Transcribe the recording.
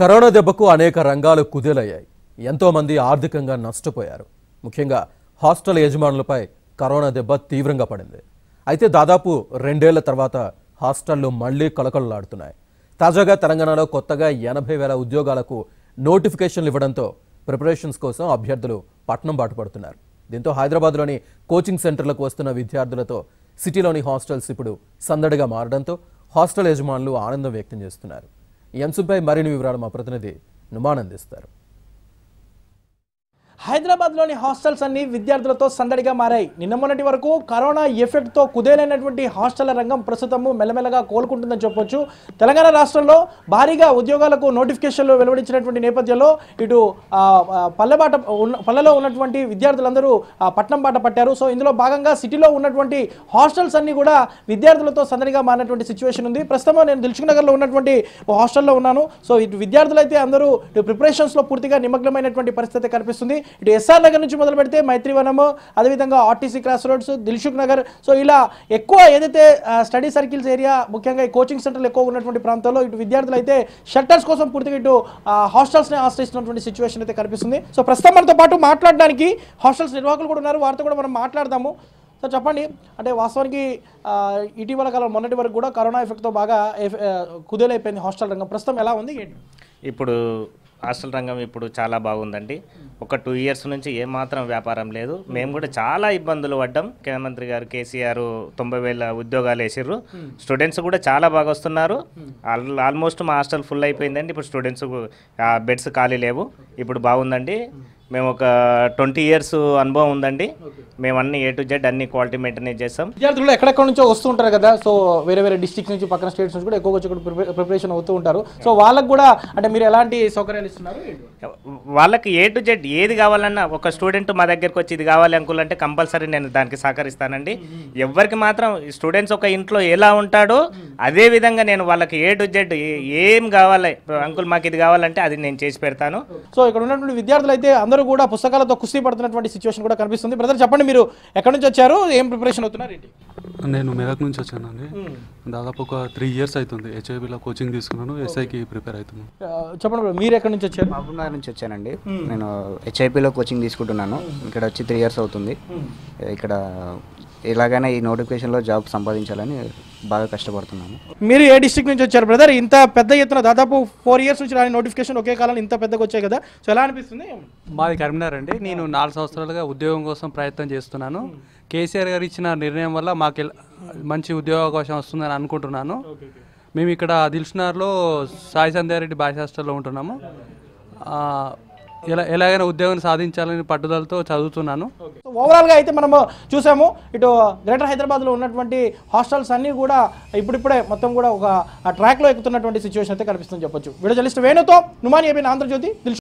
Corona దెబ్బకు అనేక రంగాలు కుదేలయ్యాయి ఎంతోమంది ఆర్థికంగా నష్టపోయారు ముఖ్యంగా హాస్టల్ యజమానులపై కరోనా దెబ్బ తీవ్రంగా పడింది అయితే దాదాపు రెండేళ్ల తర్వాత హాస్టళ్లు మళ్లీ కలకలలాడుతున్నాయి తాజాగా తెలంగాణలో కొత్తగా ఎనభై వేల ఉద్యోగాలకు నోటిఫికేషన్లు ఇవ్వడంతో ప్రిపరేషన్స్ కోసం అభ్యర్థులు పట్నం బాటుపడుతున్నారు దీంతో హైదరాబాద్లోని కోచింగ్ సెంటర్లకు వస్తున్న విద్యార్థులతో సిటీలోని హాస్టల్స్ ఇప్పుడు సందడిగా మారడంతో హాస్టల్ యజమానులు ఆనందం వ్యక్తం చేస్తున్నారు ఈ మరిన్ని వివరాలు మా ప్రతినిధి నుమానందిస్తారు హైదరాబాద్లోని హాస్టల్స్ అన్ని విద్యార్థులతో సందడిగా మారాయి నిన్న మొన్నటి వరకు కరోనా ఎఫెక్ట్ తో కుదేలైనటువంటి హాస్టల్ రంగం ప్రస్తుతము మెల్లమెల్లగా కోలుకుంటుందని చెప్పొచ్చు తెలంగాణ రాష్ట్రంలో భారీగా ఉద్యోగాలకు నోటిఫికేషన్లు వెలువడించినటువంటి నేపథ్యంలో ఇటు పల్లెబాట పల్లెలో ఉన్నటువంటి విద్యార్థులందరూ పట్టణం బాట పట్టారు సో ఇందులో భాగంగా సిటీలో ఉన్నటువంటి హాస్టల్స్ అన్ని కూడా విద్యార్థులతో సందడిగా మారినటువంటి సిచ్యువేషన్ ఉంది ప్రస్తుతం నేను దిల్చుక్నగర్లో ఉన్నటువంటి హాస్టల్లో ఉన్నాను సో ఇటు విద్యార్థులైతే అందరూ ప్రిపరేషన్స్లో పూర్తిగా నిమగ్నమైనటువంటి పరిస్థితి కనిపిస్తుంది ఇటు ఎస్ఆర్ నగర్ నుంచి మొదలు పెడితే మైత్రివనము అదేవిధంగా RTC cross roads Dilsukhnagar so ఇలా ఎక్కువ ఏదైతే స్టడీ సర్కిల్స్ ఏరియా ముఖ్యంగా కోచింగ్ సెంటర్లు ఎక్కువ ఉన్నటువంటి ప్రాంతాల్లో ఇటు విద్యార్థులు అయితే షెల్టర్స్ కోసం పూర్తిగా ఇటు హాస్టల్స్ని ఆశ్రయిస్తున్నటువంటి సిచ్యువేషన్ అయితే కనిపిస్తుంది సో ప్రస్తుతం మనతో పాటు మాట్లాడడానికి హాస్టల్స్ నిర్వాహకులు కూడా ఉన్నారు వారితో కూడా మనం మాట్లాడదాము సో చెప్పండి అంటే వాస్తవానికి ఇటీవల కాలం మొన్నటి వరకు కూడా కరోనా ఎఫెక్ట్తో బాగా కుదేలైపోయింది హాస్టల్ రంగం ప్రస్తుతం ఎలా ఉంది ఇప్పుడు హాస్టల్ రంగం ఇప్పుడు చాలా బాగుందండి ఒక టూ ఇయర్స్ నుంచి ఏమాత్రం వ్యాపారం లేదు మేము కూడా చాలా ఇబ్బందులు పడ్డాం ముఖ్యమంత్రి గారు కేసీఆర్ తొంభై వేల ఉద్యోగాలు వేసిర్రు స్టూడెంట్స్ కూడా చాలా బాగా వస్తున్నారు ఆల్మోస్ట్ మా హాస్టల్ ఫుల్ అయిపోయిందండి ఇప్పుడు స్టూడెంట్స్ బెడ్స్ ఖాళీ లేవు ఇప్పుడు బాగుందండి మేము ఒక ట్వంటీ ఇయర్స్ అనుభవం ఉందండి మేము అన్ని ఏ టు జెడ్ అన్ని క్వాలిటీ మెయింటైన్ చేస్తాం విద్యార్థులు ఎక్కడెక్కడ నుంచో వస్తుంటారు కదా సో వేరే వేరే డిస్ట్రిక్ట్ నుంచి పక్కన స్టేట్స్ నుంచి కూడా ఎక్కువగా వచ్చి ప్రిపరేషన్ అవుతూ ఉంటారు సో వాళ్ళకి కూడా అంటే మీరు ఎలాంటి సౌకర్యాలు ఇస్తున్నారు వాళ్ళకి ఏ టు జెడ్ ఏది కావాలన్నా ఒక స్టూడెంట్ మా దగ్గరకు వచ్చి ఇది కావాలి అంకుల్ అంటే కంపల్సరీ నేను దానికి సహకరిస్తానండి ఎవరికి మాత్రం స్టూడెంట్స్ ఒక ఇంట్లో ఎలా ఉంటాడో అదే విధంగా నేను వాళ్ళకి ఏ టు జెడ్ ఏం కావాలి అంకుల్ మాకు ఇది కావాలంటే అది నేను చేసి పెడతాను సో ఇక్కడ ఉన్నటువంటి విద్యార్థులు అయితే అందరూ అందరూ కూడా పుస్తకాలతో కుస్తీ పడుతున్నటువంటి సిచ్యువేషన్ కూడా కనిపిస్తుంది బ్రదర్ చెప్పండి మీరు ఎక్కడి నుంచి వచ్చారు ఏం ప్రిపరేషన్ అవుతున్నారు ఏంటి నేను మెదక్ నుంచి అండి hmm. దాదాపు ఒక త్రీ ఇయర్స్ అవుతుంది హెచ్ఐబిలో కోచింగ్ తీసుకున్నాను ఎస్ఐకి ప్రిపేర్ అవుతున్నాను uh, చెప్పండి మీరు ఎక్కడి నుంచి వచ్చారు మహబూబ్నగర్ నుంచి వచ్చానండి hmm. నేను హెచ్ఐపిలో కోచింగ్ తీసుకుంటున్నాను hmm. ఇక్కడ వచ్చి త్రీ ఇయర్స్ అవుతుంది ఇక్కడ ఇలాగైనా ఈ నోటిఫికేషన్లో జాబ్ సంపాదించాలని బాగా కష్టపడుతున్నాము మీరు ఏ డిస్టిక్ నుంచి వచ్చారు బ్రదర్ ఇంత పెద్ద ఎత్తున దాదాపు ఫోర్ ఇయర్స్ నుంచి రాని నోటిఫికేషన్ ఒకే కాలంలో ఇంత పెద్దగా వచ్చాయి కదా సో ఎలా అనిపిస్తుంది మాది కరీంనగర్ అండి నేను నాలుగు సంవత్సరాలుగా ఉద్యోగం కోసం ప్రయత్నం చేస్తున్నాను కేసీఆర్ గారు ఇచ్చిన నిర్ణయం వల్ల మాకు మంచి ఉద్యోగ అవకాశం వస్తుందని అనుకుంటున్నాను మేము ఇక్కడ దిల్సునార్లో సాయి సంధ్యారెడ్డి బాయ్ హాస్టల్లో ఉంటున్నాము ఎలా ఎలాగైనా ఉద్యోగం సాధించాలని పట్టుదలతో చదువుతున్నాను ఓవరాల్ గా అయితే మనము చూసాము ఇటు గ్రేటర్ లో ఉన్నటువంటి హాస్టల్స్ అన్ని కూడా ఇప్పుడిప్పుడే మొత్తం కూడా ఒక ట్రాక్ లో ఎక్కుతున్నటువంటి సిచ్యువేషన్ అయితే కనిపిస్తుంది చెప్పొచ్చు వీడియో జర్నలిస్ట్ వేణుతో నుమాని ఏబిన్ ఆంధ్రజ్యోతి